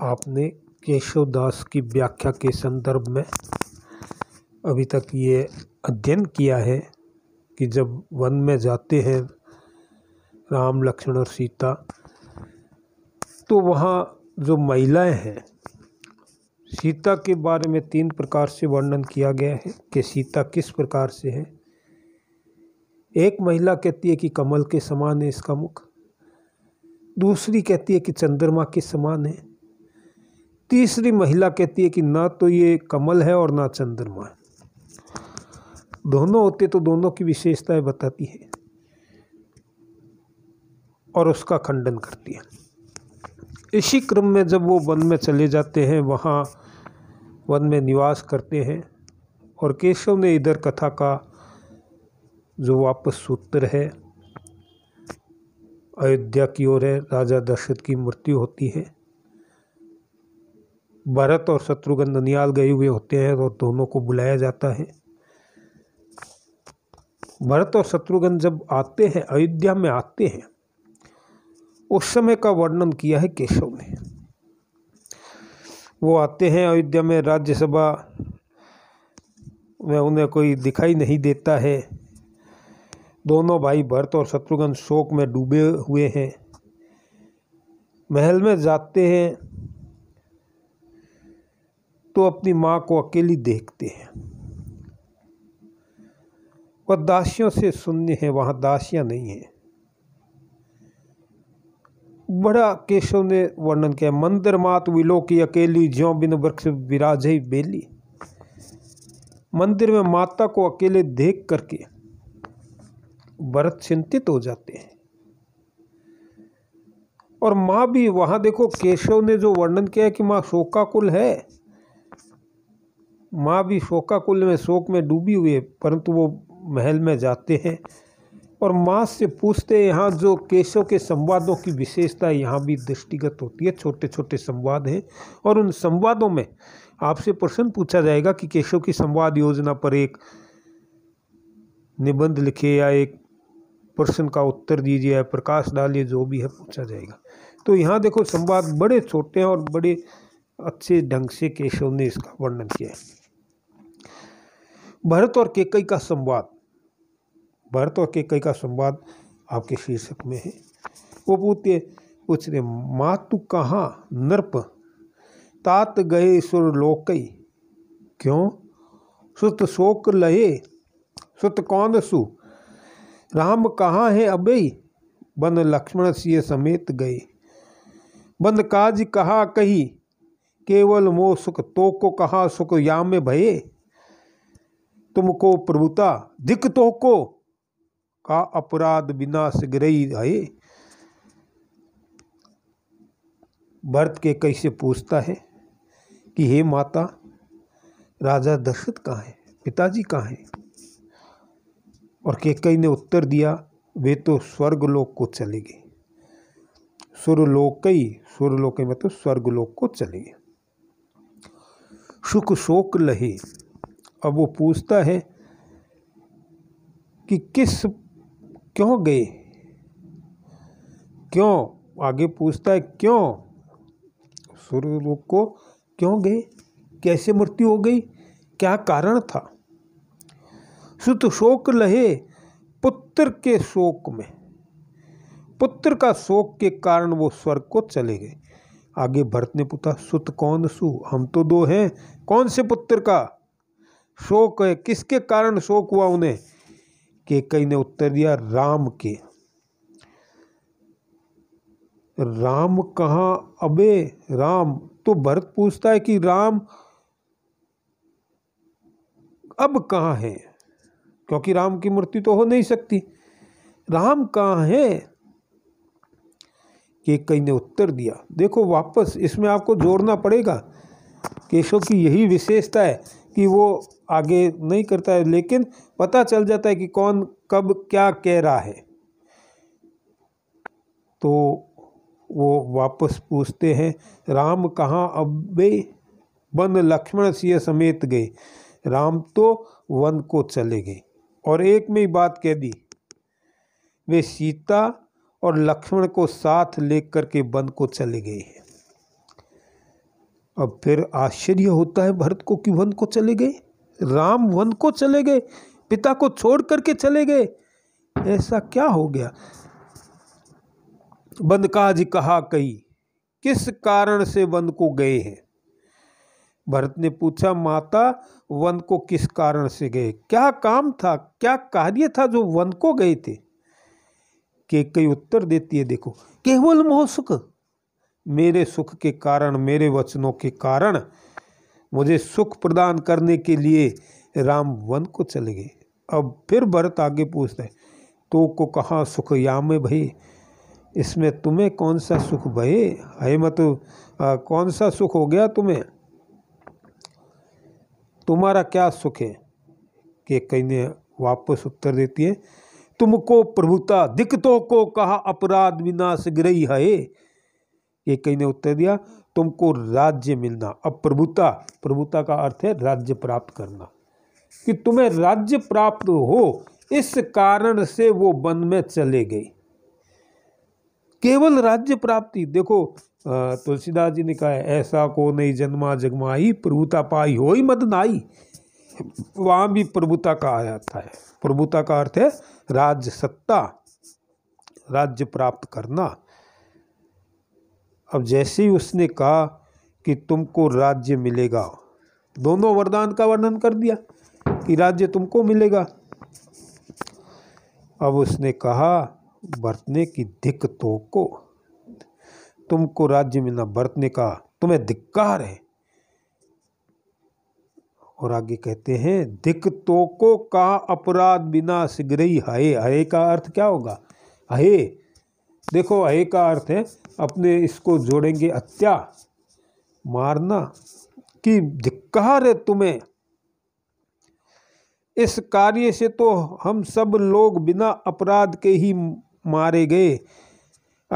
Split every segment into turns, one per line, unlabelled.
आपने केशवदास की व्याख्या के संदर्भ में अभी तक ये अध्ययन किया है कि जब वन में जाते हैं राम लक्ष्मण और सीता तो वहाँ जो महिलाएं हैं सीता के बारे में तीन प्रकार से वर्णन किया गया है कि सीता किस प्रकार से है एक महिला कहती है कि कमल के समान है इसका मुख दूसरी कहती है कि चंद्रमा के समान है तीसरी महिला कहती है कि ना तो ये कमल है और ना चंद्रमा है दोनों होते तो दोनों की विशेषताएं बताती है और उसका खंडन करती है इसी क्रम में जब वो वन में चले जाते हैं वहाँ वन में निवास करते हैं और केशव ने इधर कथा का जो वापस सूत्र है अयोध्या की ओर है राजा दशरथ की मृत्यु होती है भरत और शत्रुघ्न ननियाल गए हुए होते हैं और दोनों को बुलाया जाता है भरत और शत्रुघ्न जब आते हैं अयोध्या में आते हैं उस समय का वर्णन किया है केशव ने वो आते हैं अयोध्या में राज्यसभा में उन्हें कोई दिखाई नहीं देता है दोनों भाई भरत और शत्रुघ्न शोक में डूबे हुए हैं महल में जाते हैं तो अपनी माँ को अकेली देखते हैं वह दासियों से सुनने हैं वहाँ दासियाँ नहीं हैं बड़ा केशव ने वर्णन किया मंदिर मात विलो की अकेली ज्यो बिन वृक्ष विराज बेली मंदिर में माता को अकेले देख करके भरत चिंतित हो जाते हैं और माँ भी वहां देखो केशव ने जो वर्णन किया कि माँ शोकाकुल है माँ भी शोकाकुल में शोक में डूबी हुई है परंतु वो महल में जाते हैं और माँ से पूछते हैं यहाँ जो केशव के संवादों की विशेषता यहाँ भी दृष्टिगत होती है छोटे छोटे संवाद हैं और उन संवादों में आपसे प्रश्न पूछा जाएगा कि केशव की संवाद योजना पर एक निबंध लिखे या एक प्रश्न का उत्तर दीजिए या प्रकाश डालिए जो भी है पूछा जाएगा तो यहाँ देखो संवाद बड़े छोटे हैं और बड़े अच्छे ढंग से केशव ने इसका वर्णन किया है भरत और केकई का संवाद भरत और केकई का संवाद आपके शीर्षक में है वो पूछते पूछ रहे तू कहाँ नृप तात गए सुर लोकई क्यों सुत शोक लहे सुत कौन सु राम कहाँ है अबई बन लक्ष्मण सिय समेत गए बन काज कहा कही केवल मोह सुख तो को कहा सुख याम भये तुमको प्रभुता दिक तो को का अपराध बिना गिरई आए भरत के कैसे पूछता है कि हे माता राजा दशरथ कहाँ है पिताजी कहाँ हैं और केकई ने उत्तर दिया वे तो स्वर्गलोक को चले गए सुरलोक ही सुरलोक मतलब स्वर्गलोक को चले गए सुख शोक लहे अब वो पूछता है कि किस क्यों गए क्यों आगे पूछता है क्यों सूर्य लोग को क्यों गए कैसे मृत्यु हो गई क्या कारण था सुत शोक लहे पुत्र के शोक में पुत्र का शोक के कारण वो स्वर्ग को चले गए आगे भरत ने पूछा सुत कौन सु हम तो दो हैं कौन से पुत्र का शोक है किसके कारण शोक हुआ उन्हें केकई ने उत्तर दिया राम के राम कहा अबे राम तो भरत पूछता है कि राम अब कहाँ है क्योंकि राम की मृत्यु तो हो नहीं सकती राम कहाँ है के कई ने उत्तर दिया देखो वापस इसमें आपको जोड़ना पड़ेगा केशव की यही विशेषता है कि वो आगे नहीं करता है लेकिन पता चल जाता है कि कौन कब क्या कह रहा है तो वो वापस पूछते हैं राम कहाँ अब्बे वन लक्ष्मण सिंह समेत गए राम तो वन को चले गए और एक में ही बात कह दी वे सीता और लक्ष्मण को साथ लेकर के वन को चले गए हैं अब फिर आश्चर्य होता है भरत को कि वन को चले गए राम वन को चले गए पिता को छोड़ करके चले गए ऐसा क्या हो गया बंद काज कहा कही किस कारण से वन को गए हैं भरत ने पूछा माता वन को किस कारण से गए क्या काम था क्या कार्य था जो वन को गए थे कई उत्तर देती है देखो केवल मोह सुख मेरे सुख के कारण मेरे वचनों के कारण मुझे सुख प्रदान करने के लिए राम वन को चले गए अब फिर भरत आगे पूछते तो को कहाँ सुख यामे भई इसमें तुम्हें कौन सा सुख भये है मत कौन सा सुख हो गया तुम्हें तुम्हारा क्या सुख है कि कहीं ने वापस उत्तर देती है तुमको प्रभुता दिक्कतों को कहा अपराध विनाश ग्रही है ये कई ने उत्तर दिया तुमको राज्य मिलना अब प्रभुता प्रभुता का अर्थ है राज्य प्राप्त करना कि तुम्हें राज्य प्राप्त हो इस कारण से वो वन में चले गए केवल राज्य प्राप्ति देखो तुलसीदास जी ने कहा ऐसा को नहीं जन्मा जगमाई प्रभुता पाई हो ही मदनाई वहां भी प्रभुता का आया था प्रभुता का अर्थ है राज्य सत्ता राज्य प्राप्त करना अब जैसे ही उसने कहा कि तुमको राज्य मिलेगा दोनों वरदान का वर्णन कर दिया कि राज्य तुमको मिलेगा अब उसने कहा बरतने की दिक तो को तुमको राज्य में ना बरतने का तुम्हें धिक्कार है और आगे कहते हैं दिक तो को का अपराध बिना सिगरई हाय हये का अर्थ क्या होगा हये देखो अय का अर्थ है अपने इसको जोड़ेंगे हत्या मारना कि धिक्कार है तुम्हें इस कार्य से तो हम सब लोग बिना अपराध के ही मारे गए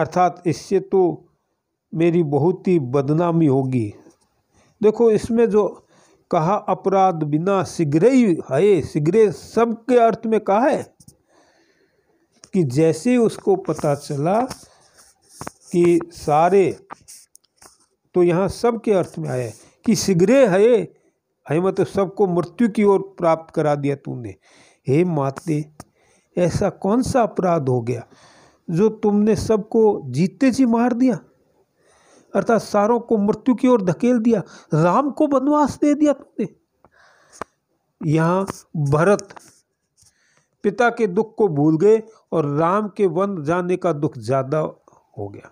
अर्थात इससे तो मेरी बहुत ही बदनामी होगी देखो इसमें जो कहा अपराध बिना सिगरे ही है सिगरे सब के अर्थ में कहा है कि जैसे उसको पता चला कि सारे तो यहाँ सब के अर्थ में आया कि शीघ्र है हे मत मतलब सबको मृत्यु की ओर प्राप्त करा दिया तुमने हे माते ऐसा कौन सा अपराध हो गया जो तुमने सबको जीते जी मार दिया अर्थात सारों को मृत्यु की ओर धकेल दिया राम को बनवास दे दिया तुमने यहाँ भरत पिता के दुख को भूल गए और राम के वन जाने का दुख ज़्यादा हो गया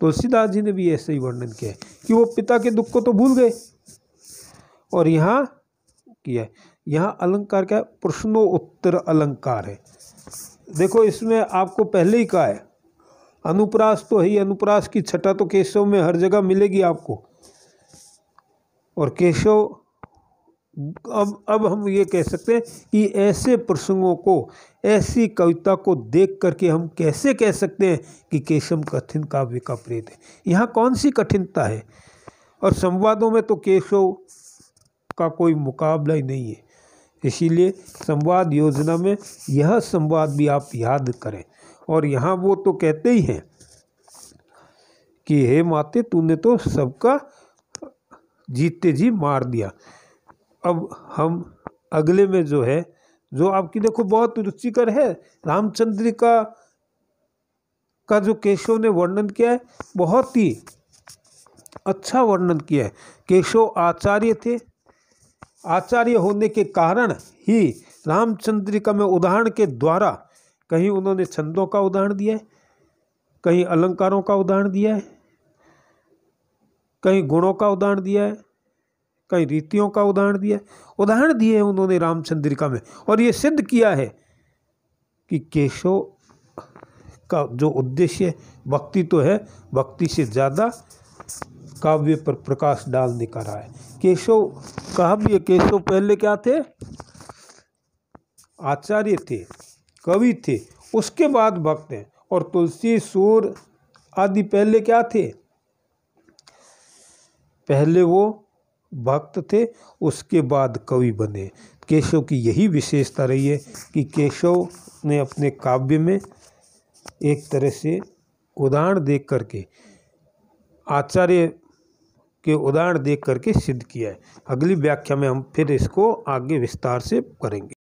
तुलसीदास तो जी ने भी ऐसे ही वर्णन किया है कि वो पिता के दुख को तो भूल गए और यहाँ किया यहाँ अलंकार क्या है प्रश्नोत्तर अलंकार है देखो इसमें आपको पहले ही कहा है अनुप्रास तो है ही अनुप्रास की छटा तो केशव में हर जगह मिलेगी आपको और केशव अब अब हम ये कह सकते हैं कि ऐसे प्रसंगों को ऐसी कविता को देख करके हम कैसे कह सकते हैं कि केशम कठिन काव्य का प्रेत है यहाँ कौन सी कठिनता है और संवादों में तो केशव का कोई मुकाबला ही नहीं है इसीलिए संवाद योजना में यह संवाद भी आप याद करें और यहाँ वो तो कहते ही हैं कि हे माते तूने तो सबका जीते जी मार दिया अब हम अगले में जो है जो आपकी देखो बहुत रुचिकर है रामचंद्र का का जो केशव ने वर्णन किया है बहुत ही अच्छा वर्णन किया है केशव आचार्य थे आचार्य होने के कारण ही रामचंद्रिका में उदाहरण के द्वारा कहीं उन्होंने छंदों का उदाहरण दिया है कहीं अलंकारों का उदाहरण दिया है कहीं गुणों का उदाहरण दिया है कई रीतियों का उदाहरण दिया उदाहरण दिए हैं उन्होंने रामचंद्रिका में और ये सिद्ध किया है कि केशव का जो उद्देश्य भक्ति तो है भक्ति से ज़्यादा काव्य पर प्रकाश डालने का रहा है केशव काव्य केशव पहले क्या थे आचार्य थे कवि थे उसके बाद भक्त हैं और तुलसी सूर आदि पहले क्या थे पहले वो भक्त थे उसके बाद कवि बने केशव की यही विशेषता रही है कि केशव ने अपने काव्य में एक तरह से उदाहरण देख करके आचार्य के उदाहरण देख करके सिद्ध किया है अगली व्याख्या में हम फिर इसको आगे विस्तार से करेंगे